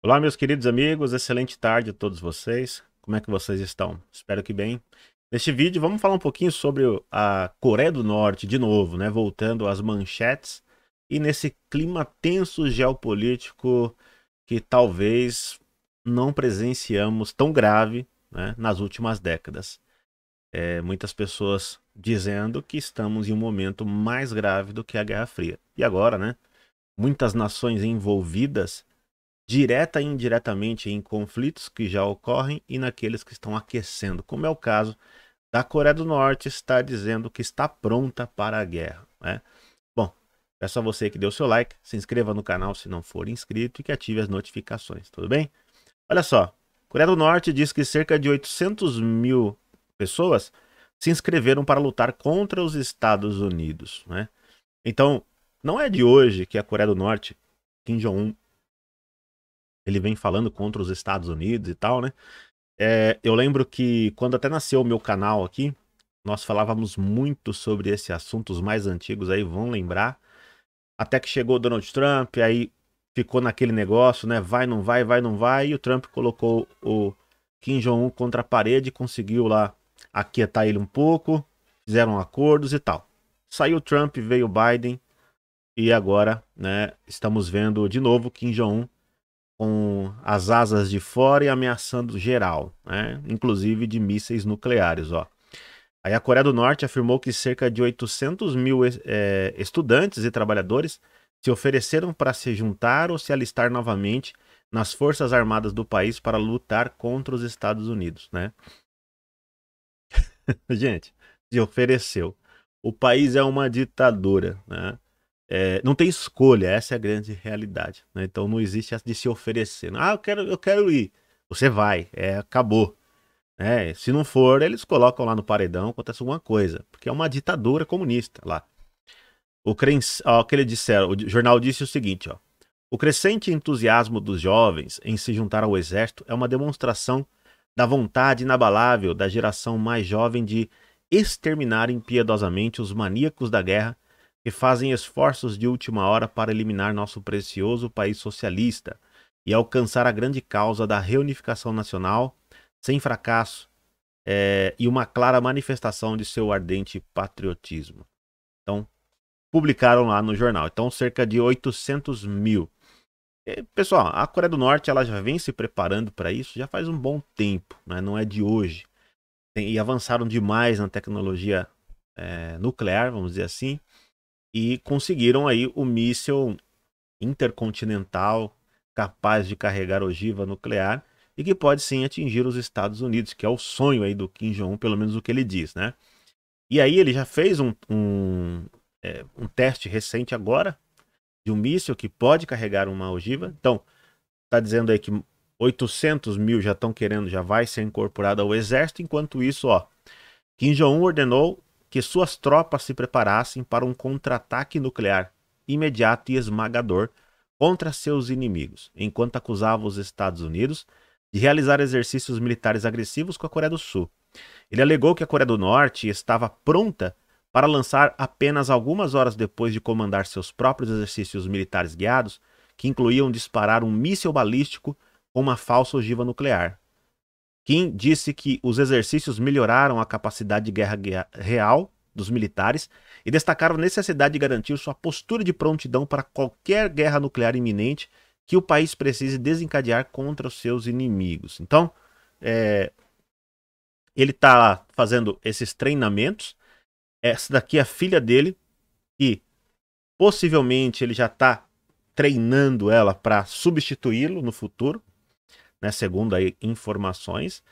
Olá, meus queridos amigos, excelente tarde a todos vocês. Como é que vocês estão? Espero que bem. Neste vídeo vamos falar um pouquinho sobre a Coreia do Norte de novo, né? Voltando às manchetes e nesse clima tenso geopolítico que talvez não presenciamos tão grave né? nas últimas décadas. É, muitas pessoas dizendo que estamos em um momento mais grave do que a Guerra Fria. E agora, né? Muitas nações envolvidas direta e indiretamente em conflitos que já ocorrem e naqueles que estão aquecendo, como é o caso da Coreia do Norte está dizendo que está pronta para a guerra, né? Bom, peço a você que deu seu like, se inscreva no canal se não for inscrito e que ative as notificações, tudo bem? Olha só, Coreia do Norte diz que cerca de 800 mil pessoas se inscreveram para lutar contra os Estados Unidos, né? Então, não é de hoje que a Coreia do Norte, Kim Jong-un, ele vem falando contra os Estados Unidos e tal, né? É, eu lembro que quando até nasceu o meu canal aqui, nós falávamos muito sobre esse assunto, os mais antigos aí vão lembrar. Até que chegou o Donald Trump, aí ficou naquele negócio, né? Vai, não vai, vai, não vai. E o Trump colocou o Kim Jong-un contra a parede, conseguiu lá aquietar ele um pouco, fizeram acordos e tal. Saiu o Trump, veio Biden e agora, né, estamos vendo de novo Kim Jong-un com as asas de fora e ameaçando geral, né? inclusive de mísseis nucleares. Ó. Aí a Coreia do Norte afirmou que cerca de 800 mil é, estudantes e trabalhadores se ofereceram para se juntar ou se alistar novamente nas forças armadas do país para lutar contra os Estados Unidos, né? Gente, se ofereceu. O país é uma ditadura, né? É, não tem escolha, essa é a grande realidade. Né? Então não existe essa de se oferecer. Ah, eu quero, eu quero ir. Você vai, é, acabou. É, se não for, eles colocam lá no paredão, acontece alguma coisa. Porque é uma ditadura comunista lá. O cren... ó, que ele disseram, o jornal disse o seguinte: ó, o crescente entusiasmo dos jovens em se juntar ao exército é uma demonstração da vontade inabalável da geração mais jovem de exterminar impiedosamente os maníacos da guerra que fazem esforços de última hora para eliminar nosso precioso país socialista e alcançar a grande causa da reunificação nacional sem fracasso é, e uma clara manifestação de seu ardente patriotismo. Então, publicaram lá no jornal. Então, cerca de 800 mil. E, pessoal, a Coreia do Norte ela já vem se preparando para isso já faz um bom tempo, né? não é de hoje. Tem, e avançaram demais na tecnologia é, nuclear, vamos dizer assim e conseguiram aí o míssil intercontinental capaz de carregar ogiva nuclear e que pode sim atingir os Estados Unidos, que é o sonho aí do Kim Jong-un, pelo menos o que ele diz, né? E aí ele já fez um, um, é, um teste recente agora de um míssil que pode carregar uma ogiva. Então, tá dizendo aí que 800 mil já estão querendo, já vai ser incorporado ao exército. Enquanto isso, ó, Kim Jong-un ordenou que suas tropas se preparassem para um contra-ataque nuclear imediato e esmagador contra seus inimigos, enquanto acusava os Estados Unidos de realizar exercícios militares agressivos com a Coreia do Sul. Ele alegou que a Coreia do Norte estava pronta para lançar apenas algumas horas depois de comandar seus próprios exercícios militares guiados, que incluíam disparar um míssil balístico com uma falsa ogiva nuclear. Kim disse que os exercícios melhoraram a capacidade de guerra real dos militares e destacaram a necessidade de garantir sua postura de prontidão para qualquer guerra nuclear iminente que o país precise desencadear contra os seus inimigos. Então, é, ele está fazendo esses treinamentos. Essa daqui é a filha dele, e possivelmente ele já está treinando ela para substituí-lo no futuro né, segundo aí informações,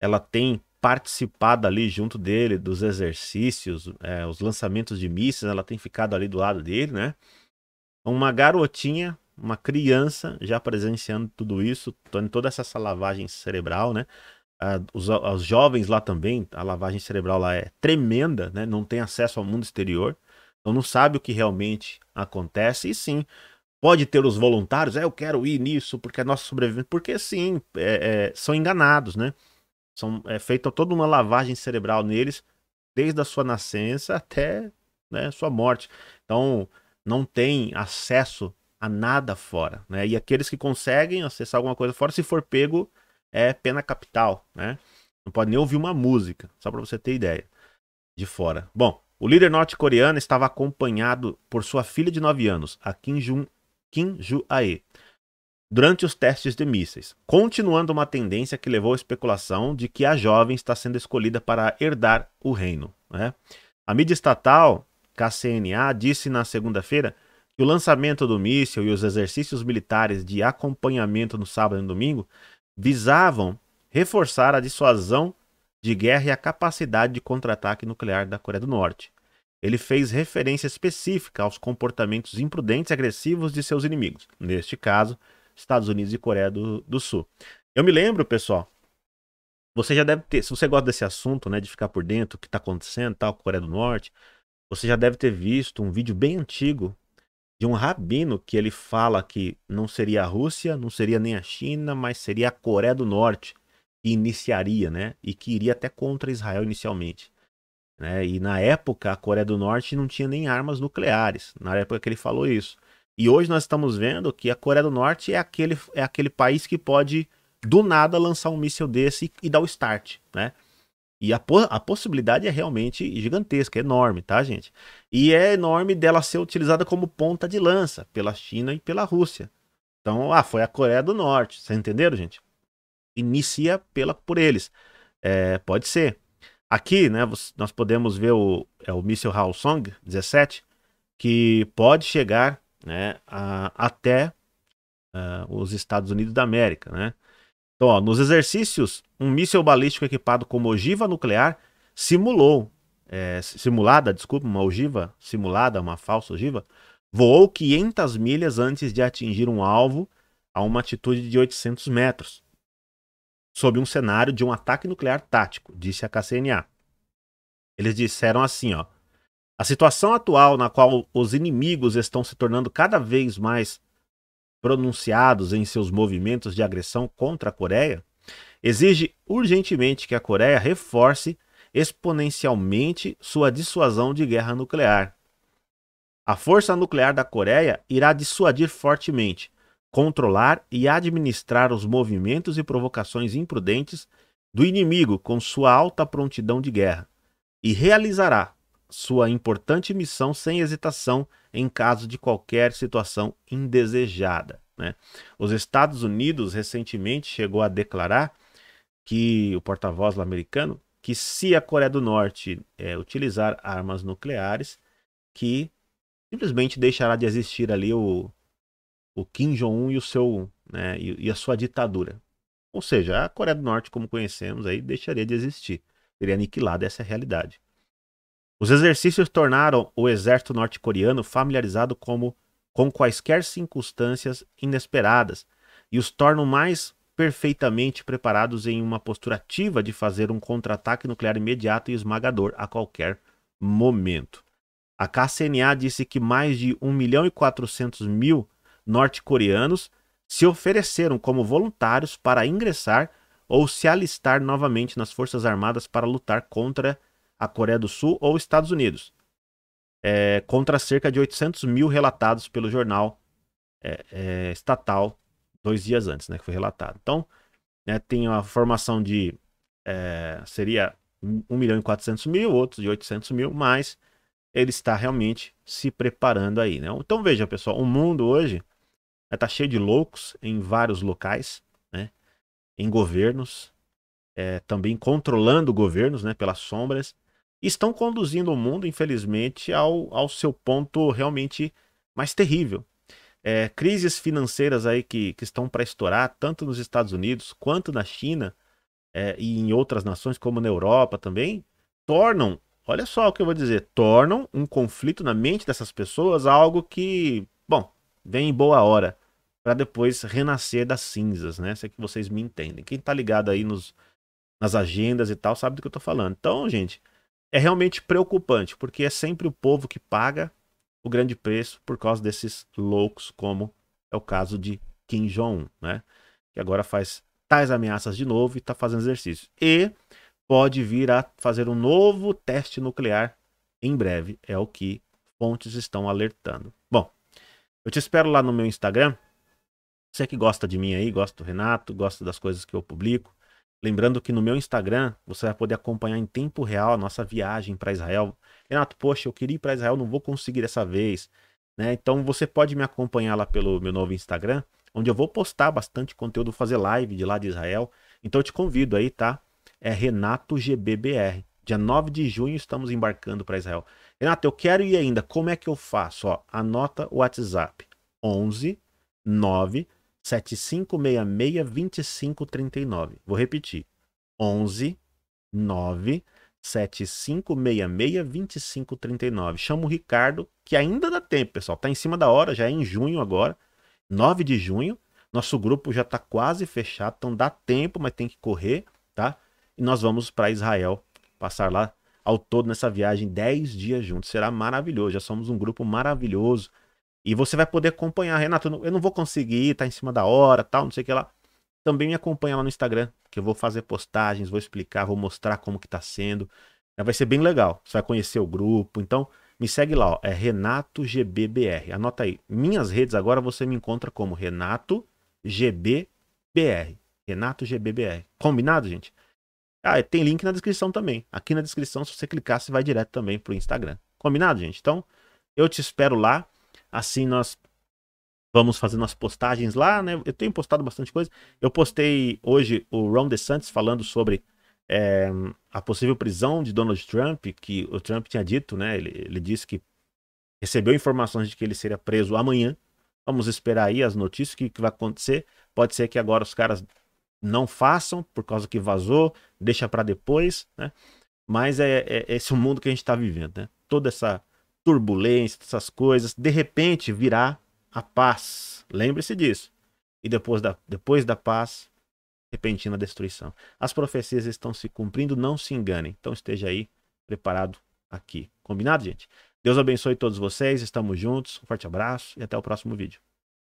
ela tem participado ali junto dele dos exercícios, é, os lançamentos de mísseis, ela tem ficado ali do lado dele, né? Uma garotinha, uma criança já presenciando tudo isso, toda essa, essa lavagem cerebral, né? Ah, os, os jovens lá também, a lavagem cerebral lá é tremenda, né? Não tem acesso ao mundo exterior, então não sabe o que realmente acontece e sim pode ter os voluntários, é, eu quero ir nisso porque é nosso sobrevivente, porque sim, é, é, são enganados, né? São, é feita toda uma lavagem cerebral neles, desde a sua nascença até né, sua morte. Então, não tem acesso a nada fora, né? E aqueles que conseguem acessar alguma coisa fora, se for pego, é pena capital, né? Não pode nem ouvir uma música, só para você ter ideia, de fora. Bom, o líder norte-coreano estava acompanhado por sua filha de 9 anos, a Kim Jong Kim Ju-ae durante os testes de mísseis, continuando uma tendência que levou à especulação de que a jovem está sendo escolhida para herdar o reino. Né? A mídia estatal, KCNA, disse na segunda-feira que o lançamento do míssil e os exercícios militares de acompanhamento no sábado e no domingo visavam reforçar a dissuasão de guerra e a capacidade de contra-ataque nuclear da Coreia do Norte ele fez referência específica aos comportamentos imprudentes e agressivos de seus inimigos, neste caso, Estados Unidos e Coreia do, do, Sul. Eu me lembro, pessoal, você já deve ter, se você gosta desse assunto, né, de ficar por dentro, o que está acontecendo, tal, Coreia do Norte, você já deve ter visto um vídeo bem antigo de um rabino que ele fala que não seria a Rússia, não seria nem a China, mas seria a Coreia do Norte que iniciaria, né, e que iria até contra Israel inicialmente. Né? E na época a Coreia do Norte não tinha nem armas nucleares, na época que ele falou isso. E hoje nós estamos vendo que a Coreia do Norte é aquele, é aquele país que pode do nada lançar um míssil desse e, e dar o start, né? E a, a possibilidade é realmente gigantesca, é enorme, tá, gente? E é enorme dela ser utilizada como ponta de lança pela China e pela Rússia. Então, ah, foi a Coreia do Norte, vocês entenderam, gente? Inicia pela, por eles. É, pode ser, Aqui, né, nós podemos ver o, é o míssil Haosong 17, que pode chegar né, a, até uh, os Estados Unidos da América. Né? Então, ó, nos exercícios, um míssil balístico equipado com ogiva nuclear simulou, é, simulada, desculpa, uma ogiva simulada, uma falsa ogiva, voou 500 milhas antes de atingir um alvo a uma altitude de 800 metros sob um cenário de um ataque nuclear tático, disse a KCNA. Eles disseram assim, ó: "A situação atual na qual os inimigos estão se tornando cada vez mais pronunciados em seus movimentos de agressão contra a Coreia exige urgentemente que a Coreia reforce exponencialmente sua dissuasão de guerra nuclear. A força nuclear da Coreia irá dissuadir fortemente controlar e administrar os movimentos e provocações imprudentes do inimigo com sua alta prontidão de guerra, e realizará sua importante missão sem hesitação em caso de qualquer situação indesejada. Né? Os Estados Unidos recentemente chegou a declarar que o porta-voz americano que se a Coreia do Norte é, utilizar armas nucleares, que simplesmente deixará de existir ali o, o Kim Jong-un e o seu né, e, e, a sua ditadura. Ou seja, a Coreia do Norte, como conhecemos, aí deixaria de existir, seria aniquilada essa é realidade. Os exercícios tornaram o exército norte-coreano familiarizado como com quaisquer circunstâncias inesperadas e os tornam mais perfeitamente preparados em uma postura ativa de fazer um contra-ataque nuclear imediato e esmagador a qualquer momento. A KCNA disse que mais de 1 milhão e 400 mil norte-coreanos se ofereceram como voluntários para ingressar ou se alistar novamente nas Forças Armadas para lutar contra a Coreia do Sul ou Estados Unidos, é, contra cerca de 800 mil relatados pelo jornal é, é, estatal dois dias antes, né, que foi relatado. Então, né, tem uma formação de, é, seria 1 milhão e 400 mil, outros de 800 mil, mas ele está realmente se preparando aí, né? Então veja, pessoal, o mundo hoje está cheio de loucos em vários locais, né? Em governos, é, também controlando governos, né? Pelas sombras. Estão conduzindo o mundo, infelizmente, ao, ao seu ponto realmente mais terrível. É, crises financeiras aí que, que estão para estourar, tanto nos Estados Unidos quanto na China é, e em outras nações, como na Europa também, tornam, olha só o que eu vou dizer, tornam um conflito na mente dessas pessoas algo que, bom, vem em boa hora para depois renascer das cinzas, né? Se é que vocês me entendem. Quem tá ligado aí nos, nas agendas e tal sabe do que eu tô falando. Então, gente, é realmente preocupante, porque é sempre o povo que paga o grande preço por causa desses loucos, como é o caso de Kim Jong-un, né? Que agora faz tais ameaças de novo e tá fazendo exercício. E pode vir a fazer um novo teste nuclear em breve, é o que fontes estão alertando. Bom, eu te espero lá no meu Instagram você que gosta de mim aí, gosta do Renato, gosta das coisas que eu publico. Lembrando que no meu Instagram você vai poder acompanhar em tempo real a nossa viagem para Israel. Renato, poxa, eu queria ir para Israel, não vou conseguir dessa vez. Né? Então você pode me acompanhar lá pelo meu novo Instagram, onde eu vou postar bastante conteúdo, fazer live de lá de Israel. Então eu te convido aí, tá? É Renato GBBR. Dia 9 de junho estamos embarcando para Israel. Renato, eu quero ir ainda. Como é que eu faço? Ó, anota o WhatsApp 11 9 7566-2539. Vou repetir. 11 9 7566-2539. Chama o Ricardo, que ainda dá tempo, pessoal. Tá em cima da hora, já é em junho agora. 9 de junho. Nosso grupo já está quase fechado, então dá tempo, mas tem que correr, tá? E nós vamos para Israel, passar lá ao todo nessa viagem 10 dias juntos. Será maravilhoso. Já somos um grupo maravilhoso. E você vai poder acompanhar. Renato, eu não vou conseguir, tá em cima da hora, tal, não sei o que lá. Também me acompanha lá no Instagram, que eu vou fazer postagens, vou explicar, vou mostrar como que tá sendo. Vai ser bem legal. Você vai conhecer o grupo. Então, me segue lá, ó, é Renato GBBR. Anota aí. Minhas redes agora você me encontra como Renato GBBR. Renato GBBR. Combinado, gente? Ah, tem link na descrição também. Aqui na descrição, se você clicar, você vai direto também pro Instagram. Combinado, gente? Então, eu te espero lá. Assim nós vamos fazendo as postagens lá, né? Eu tenho postado bastante coisa. Eu postei hoje o Ron DeSantis falando sobre é, a possível prisão de Donald Trump, que o Trump tinha dito, né? Ele, ele disse que recebeu informações de que ele seria preso amanhã. Vamos esperar aí as notícias, o que, que vai acontecer. Pode ser que agora os caras não façam, por causa que vazou, deixa para depois, né? Mas é, é, esse o mundo que a gente está vivendo, né? Toda essa turbulência, essas coisas, de repente virá a paz. Lembre-se disso. E depois da, depois da paz, repentina destruição. As profecias estão se cumprindo, não se enganem. Então esteja aí preparado aqui. Combinado, gente? Deus abençoe todos vocês, estamos juntos. Um forte abraço e até o próximo vídeo.